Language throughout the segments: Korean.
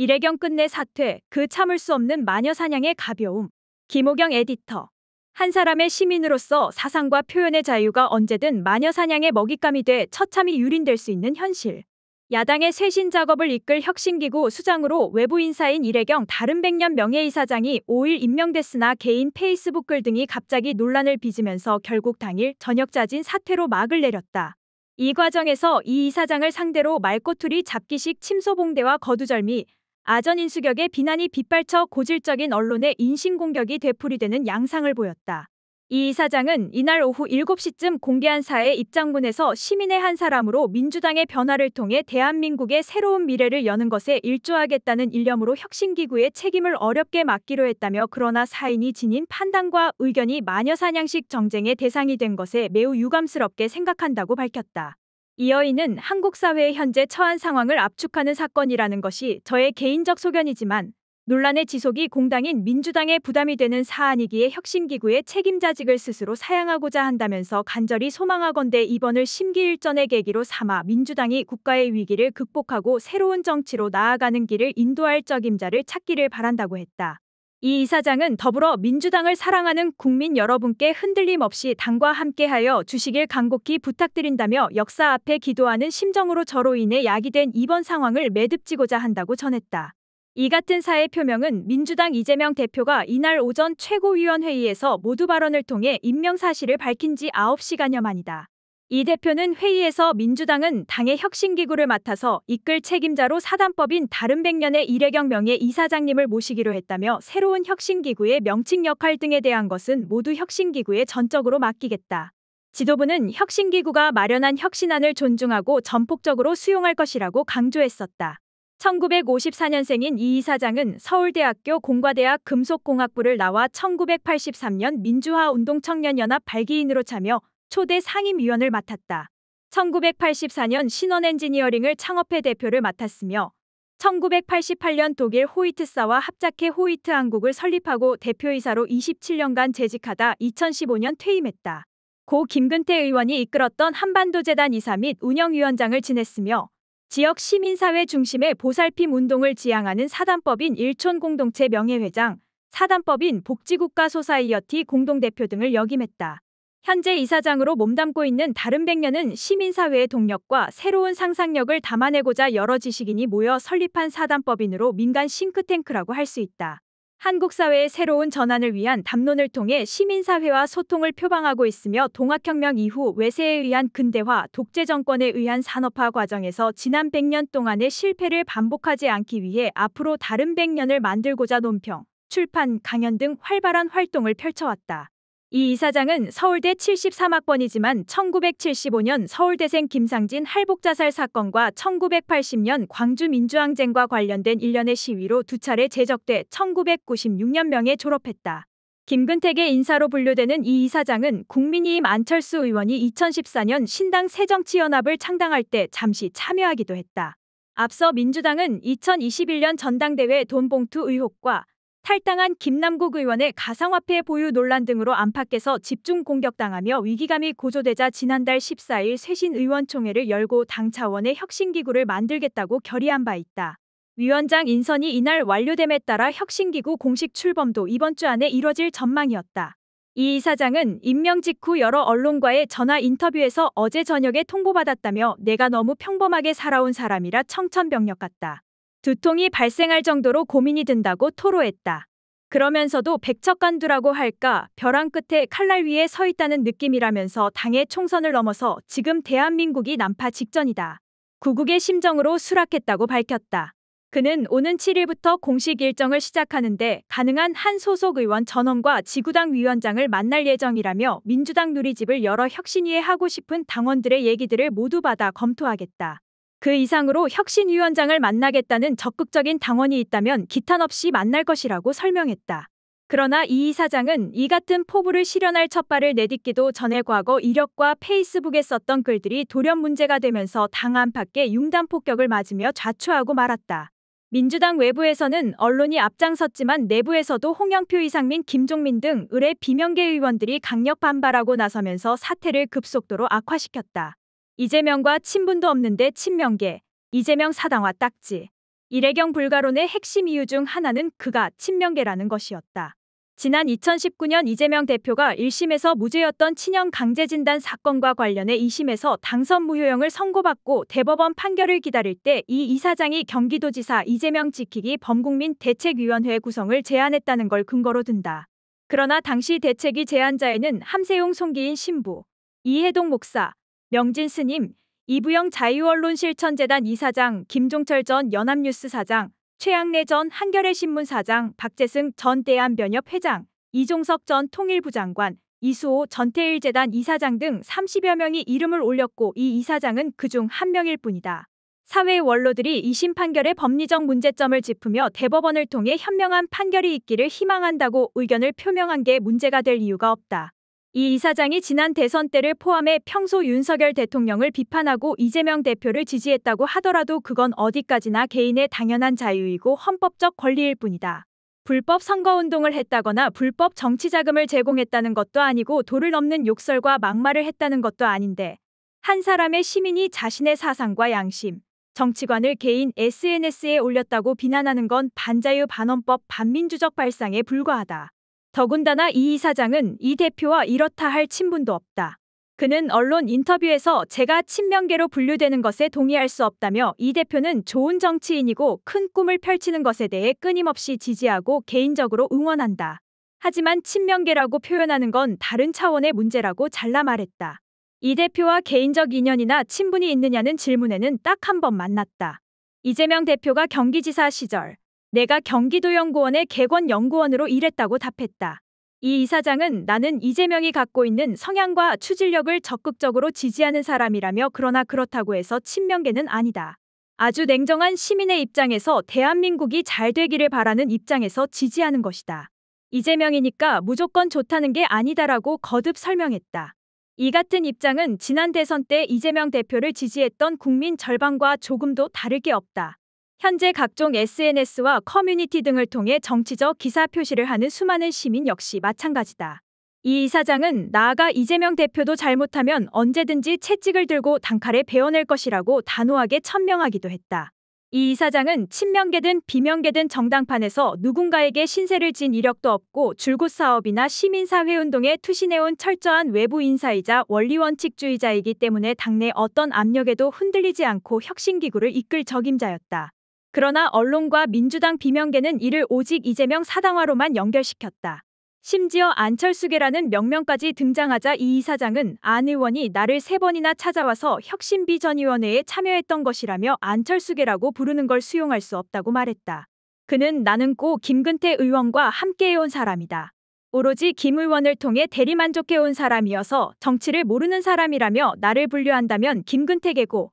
이래경 끝내 사퇴, 그 참을 수 없는 마녀 사냥의 가벼움. 김호경 에디터. 한 사람의 시민으로서 사상과 표현의 자유가 언제든 마녀 사냥의 먹잇감이 돼 처참히 유린될 수 있는 현실. 야당의 쇄신 작업을 이끌 혁신기구 수장으로 외부 인사인 이래경 다른 백년 명예이사장이 5일 임명됐으나 개인 페이스북 글 등이 갑자기 논란을 빚으면서 결국 당일 저녁자진 사퇴로 막을 내렸다. 이 과정에서 이 이사장을 상대로 말꼬투리 잡기식 침소봉대와 거두절미, 아전인수격의 비난이 빗발쳐 고질적인 언론의 인신공격이 되풀이되는 양상을 보였다. 이 이사장은 이날 오후 7시쯤 공개한 사의 입장문에서 시민의 한 사람으로 민주당의 변화를 통해 대한민국의 새로운 미래를 여는 것에 일조하겠다는 일념으로 혁신기구의 책임을 어렵게 맡기로 했다며 그러나 사인이 지닌 판단과 의견이 마녀사냥식 정쟁의 대상이 된 것에 매우 유감스럽게 생각한다고 밝혔다. 이 여인은 한국 사회의 현재 처한 상황을 압축하는 사건이라는 것이 저의 개인적 소견이지만 논란의 지속이 공당인 민주당의 부담이 되는 사안이기에 혁신기구의 책임자직을 스스로 사양하고자 한다면서 간절히 소망하건대 이번을 심기일전의 계기로 삼아 민주당이 국가의 위기를 극복하고 새로운 정치로 나아가는 길을 인도할 적임자를 찾기를 바란다고 했다. 이 이사장은 더불어 민주당을 사랑하는 국민 여러분께 흔들림 없이 당과 함께하여 주시길 간곡히 부탁드린다며 역사 앞에 기도하는 심정으로 저로 인해 야기된 이번 상황을 매듭지고자 한다고 전했다. 이 같은 사의 표명은 민주당 이재명 대표가 이날 오전 최고위원회의에서 모두 발언을 통해 임명 사실을 밝힌 지 9시간여 만이다. 이 대표는 회의에서 민주당은 당의 혁신기구를 맡아서 이끌 책임자로 사단법인 다른백년의 이래경 명예 이사장님을 모시기로 했다며 새로운 혁신기구의 명칭 역할 등에 대한 것은 모두 혁신기구에 전적으로 맡기겠다. 지도부는 혁신기구가 마련한 혁신안을 존중하고 전폭적으로 수용할 것이라고 강조했었다. 1954년생인 이 이사장은 서울대학교 공과대학 금속공학부를 나와 1983년 민주화운동청년연합 발기인으로 참여 초대 상임위원을 맡았다. 1984년 신원 엔지니어링을 창업해 대표를 맡았으며 1988년 독일 호이트사와 합작해 호이트 한국을 설립하고 대표이사로 27년간 재직하다 2015년 퇴임했다. 고 김근태 의원이 이끌었던 한반도재단 이사 및 운영위원장을 지냈으며 지역 시민사회 중심의 보살핌 운동을 지향하는 사단법인 일촌공동체 명예회장, 사단법인 복지국가 소사이어티 공동대표 등을 역임했다. 현재 이사장으로 몸담고 있는 다른 백년은 시민사회의 동력과 새로운 상상력을 담아내고자 여러 지식인이 모여 설립한 사단법인으로 민간 싱크탱크라고 할 수 있다. 한국 사회의 새로운 전환을 위한 담론을 통해 시민사회와 소통을 표방하고 있으며 동학혁명 이후 외세에 의한 근대화, 독재 정권에 의한 산업화 과정에서 지난 100년 동안의 실패를 반복하지 않기 위해 앞으로 다른 100년을 만들고자 논평, 출판, 강연 등 활발한 활동을 펼쳐왔다. 이 이사장은 서울대 73학번이지만 1975년 서울대생 김상진 할복자살 사건과 1980년 광주 민주항쟁과 관련된 일련의 시위로 두 차례 제적돼 1996년명에 졸업했다. 김근택의 인사로 분류되는 이 이사장은 국민이임 안철수 의원이 2014년 신당 새정치연합을 창당할 때 잠시 참여하기도 했다. 앞서 민주당은 2021년 전당대회 돈봉투 의혹과 탈당한 김남국 의원의 가상화폐 보유 논란 등으로 안팎에서 집중 공격당하며 위기감이 고조되자 지난달 14일 쇄신 의원총회를 열고 당 차원의 혁신기구를 만들겠다고 결의한 바 있다. 위원장 인선이 이날 완료됨에 따라 혁신기구 공식 출범도 이번 주 안에 이뤄질 전망이었다. 이 이사장은 임명 직후 여러 언론과의 전화 인터뷰에서 어제 저녁에 통보받았다며 내가 너무 평범하게 살아온 사람이라 청천벽력 같다. 두통이 발생할 정도로 고민이 든다고 토로했다. 그러면서도 백척간두라고 할까 벼랑 끝에 칼날 위에 서 있다는 느낌이라면서 당의 총선을 넘어서 지금 대한민국이 난파 직전이다. 구국의 심정으로 수락했다고 밝혔다. 그는 오는 7일부터 공식 일정을 시작하는데 가능한 한 소속 의원 전원과 지구당 위원장을 만날 예정이라며 민주당 누리집을 여러 혁신위에 하고 싶은 당원들의 얘기들을 모두 받아 검토하겠다. 그 이상으로 혁신위원장을 만나겠다는 적극적인 당원이 있다면 기탄 없이 만날 것이라고 설명했다. 그러나 이 이사장은 이 같은 포부를 실현할 첫발을 내딛기도 전에 과거 이력과 페이스북에 썼던 글들이 돌연 문제가 되면서 당 안팎에 융단 폭격을 맞으며 좌초하고 말았다. 민주당 외부에서는 언론이 앞장섰지만 내부에서도 홍영표 이상민 김종민 등 의뢰 비명계 의원들이 강력 반발하고 나서면서 사태를 급속도로 악화시켰다. 이재명과 친분도 없는데 친명계, 이재명 사당화 딱지. 이래경 불가론의 핵심 이유 중 하나는 그가 친명계라는 것이었다. 지난 2019년 이재명 대표가 1심에서 무죄였던 친형 강제진단 사건과 관련해 2심에서 당선 무효형을 선고받고 대법원 판결을 기다릴 때 이 이사장이 경기도지사 이재명 지키기 범국민 대책위원회 구성을 제안했다는 걸 근거로 든다. 그러나 당시 대책위 제안자에는 함세용 송기인 신부, 이해동 목사, 명진 스님, 이부영 자유언론실천재단 이사장, 김종철 전 연합뉴스 사장, 최양래 전 한겨레 신문 사장, 박재승 전 대한변협 회장, 이종석 전 통일부 장관, 이수호 전태일 재단 이사장 등 30여 명이 이름을 올렸고 이 이사장은 그중 한 명일 뿐이다. 사회의 원로들이 이심 판결의 법리적 문제점을 짚으며 대법원을 통해 현명한 판결이 있기를 희망한다고 의견을 표명한 게 문제가 될 이유가 없다. 이 이사장이 지난 대선 때를 포함해 평소 윤석열 대통령을 비판하고 이재명 대표를 지지했다고 하더라도 그건 어디까지나 개인의 당연한 자유이고 헌법적 권리일 뿐이다. 불법 선거운동을 했다거나 불법 정치자금을 제공했다는 것도 아니고 도를 넘는 욕설과 막말을 했다는 것도 아닌데 한 사람의 시민이 자신의 사상과 양심, 정치관을 개인 SNS에 올렸다고 비난하는 건 반자유 반헌법 반민주적 발상에 불과하다. 더군다나 이 이사장은 이 대표와 이렇다 할 친분도 없다. 그는 언론 인터뷰에서 제가 친명계로 분류되는 것에 동의할 수 없다며 이 대표는 좋은 정치인이고 큰 꿈을 펼치는 것에 대해 끊임없이 지지하고 개인적으로 응원한다. 하지만 친명계라고 표현하는 건 다른 차원의 문제라고 잘라 말했다. 이 대표와 개인적 인연이나 친분이 있느냐는 질문에는 딱 한 번 만났다. 이재명 대표가 경기지사 시절 내가 경기도연구원의 개권연구원으로 일했다고 답했다. 이 이사장은 나는 이재명이 갖고 있는 성향과 추진력을 적극적으로 지지하는 사람이라며 그러나 그렇다고 해서 친명계는 아니다. 아주 냉정한 시민의 입장에서 대한민국이 잘 되기를 바라는 입장에서 지지하는 것이다. 이재명이니까 무조건 좋다는 게 아니다라고 거듭 설명했다. 이 같은 입장은 지난 대선 때 이재명 대표를 지지했던 국민 절반과 조금도 다를 게 없다. 현재 각종 SNS와 커뮤니티 등을 통해 정치적 기사 표시를 하는 수많은 시민 역시 마찬가지다. 이 이사장은 나아가 이재명 대표도 잘못하면 언제든지 채찍을 들고 단칼에 베어낼 것이라고 단호하게 천명하기도 했다. 이 이사장은 친명계든 비명계든 정당판에서 누군가에게 신세를 진 이력도 없고 줄곧 사업이나 시민사회운동에 투신해온 철저한 외부 인사이자 원리원칙주의자이기 때문에 당내 어떤 압력에도 흔들리지 않고 혁신기구를 이끌 적임자였다. 그러나 언론과 민주당 비명계는 이를 오직 이재명 사당화로만 연결시켰다. 심지어 안철수계라는 명명까지 등장하자 이 이사장은 안 의원이 나를 세 번이나 찾아와서 혁신비 전 의원회에 참여했던 것이라며 안철수계라고 부르는 걸 수용할 수 없다고 말했다. 그는 나는 꼭 김근태 의원과 함께해온 사람이다. 오로지 김 의원을 통해 대리만족해온 사람이어서 정치를 모르는 사람이라며 나를 분류한다면 김근태계고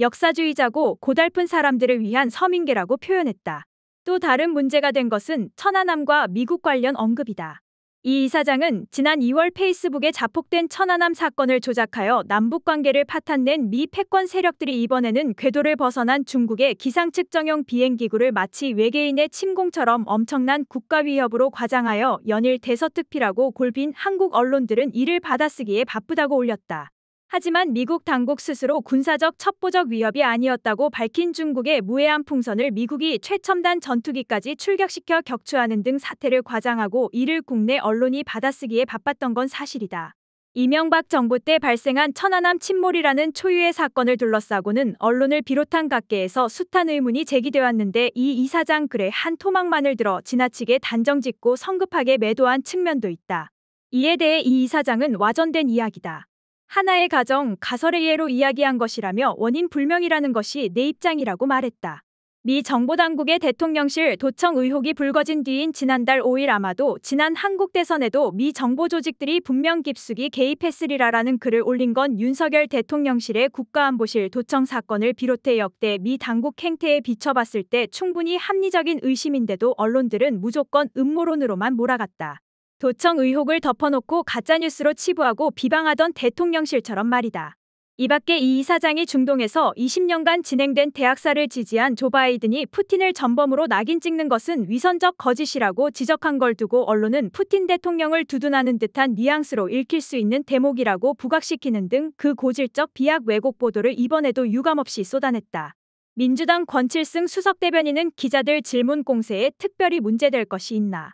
역사주의자고 고달픈 사람들을 위한 서민계라고 표현했다. 또 다른 문제가 된 것은 천안함과 미국 관련 언급이다. 이 이사장은 지난 2월 페이스북에 자폭된 천안함 사건을 조작하여 남북 관계를 파탄낸 미 패권 세력들이 이번에는 궤도를 벗어난 중국의 기상측정형 비행기구를 마치 외계인의 침공처럼 엄청난 국가 위협으로 과장하여 연일 대서특필하고 골빈 한국 언론들은 이를 받아쓰기에 바쁘다고 올렸다. 하지만 미국 당국 스스로 군사적 첩보적 위협이 아니었다고 밝힌 중국의 무해한 풍선을 미국이 최첨단 전투기까지 출격시켜 격추하는 등 사태를 과장하고 이를 국내 언론이 받아쓰기에 바빴던 건 사실이다. 이명박 정부 때 발생한 천안함 침몰이라는 초유의 사건을 둘러싸고는 언론을 비롯한 각계에서 숱한 의문이 제기되었는데 이 이사장 글의 한 토막만을 들어 지나치게 단정짓고 성급하게 매도한 측면도 있다. 이에 대해 이 이사장은 와전된 이야기다. 하나의 가정, 가설의 예로 이야기한 것이라며 원인 불명이라는 것이 내 입장이라고 말했다. 미 정보당국의 대통령실 도청 의혹이 불거진 뒤인 지난달 5일 아마도 지난 한국 대선에도 미 정보 조직들이 분명 깊숙이 개입했으리라라는 글을 올린 건 윤석열 대통령실의 국가안보실 도청 사건을 비롯해 역대 미 당국 행태에 비춰봤을 때 충분히 합리적인 의심인데도 언론들은 무조건 음모론으로만 몰아갔다. 도청 의혹을 덮어놓고 가짜뉴스로 치부하고 비방하던 대통령실처럼 말이다. 이 밖에 이 이사장이 중동에서 20년간 진행된 대학살을 지지한 조 바이든이 푸틴을 전범으로 낙인 찍는 것은 위선적 거짓이라고 지적한 걸 두고 언론은 푸틴 대통령을 두둔하는 듯한 뉘앙스로 읽힐 수 있는 대목이라고 부각시키는 등 그 고질적 비약 왜곡 보도를 이번에도 유감없이 쏟아냈다. 민주당 권칠승 수석대변인은 기자들 질문 공세에 특별히 문제될 것이 있나.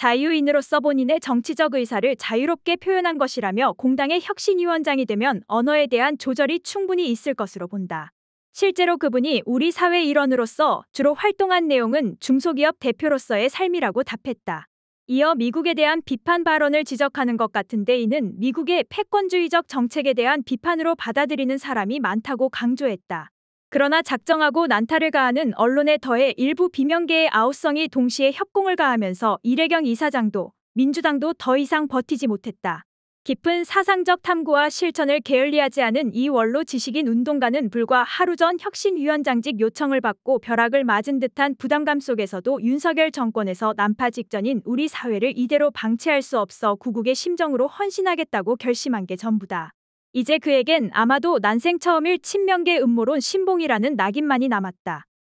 자유인으로서 본인의 정치적 의사를 자유롭게 표현한 것이라며 공당의 혁신위원장이 되면 언어에 대한 조절이 충분히 있을 것으로 본다. 실제로 그분이 우리 사회 일원으로서 주로 활동한 내용은 중소기업 대표로서의 삶이라고 답했다. 이어 미국에 대한 비판 발언을 지적하는 것 같은데 이는 미국의 패권주의적 정책에 대한 비판으로 받아들이는 사람이 많다고 강조했다. 그러나 작정하고 난타를 가하는 언론에 더해 일부 비명계의 아우성이 동시에 협공을 가하면서 이래경 이사장도 민주당도 더 이상 버티지 못했다. 깊은 사상적 탐구와 실천을 게을리하지 않은 이 원로 지식인 운동가는 불과 하루 전 혁신위원장직 요청을 받고 벼락을 맞은 듯한 부담감 속에서도 윤석열 정권에서 난파 직전인 우리 사회를 이대로 방치할 수 없어 구국의 심정으로 헌신하겠다고 결심한 게 전부다. 이제 그에겐 아마도 난생 처음일 친명계 음모론 신봉이라는 낙인만이 남았다.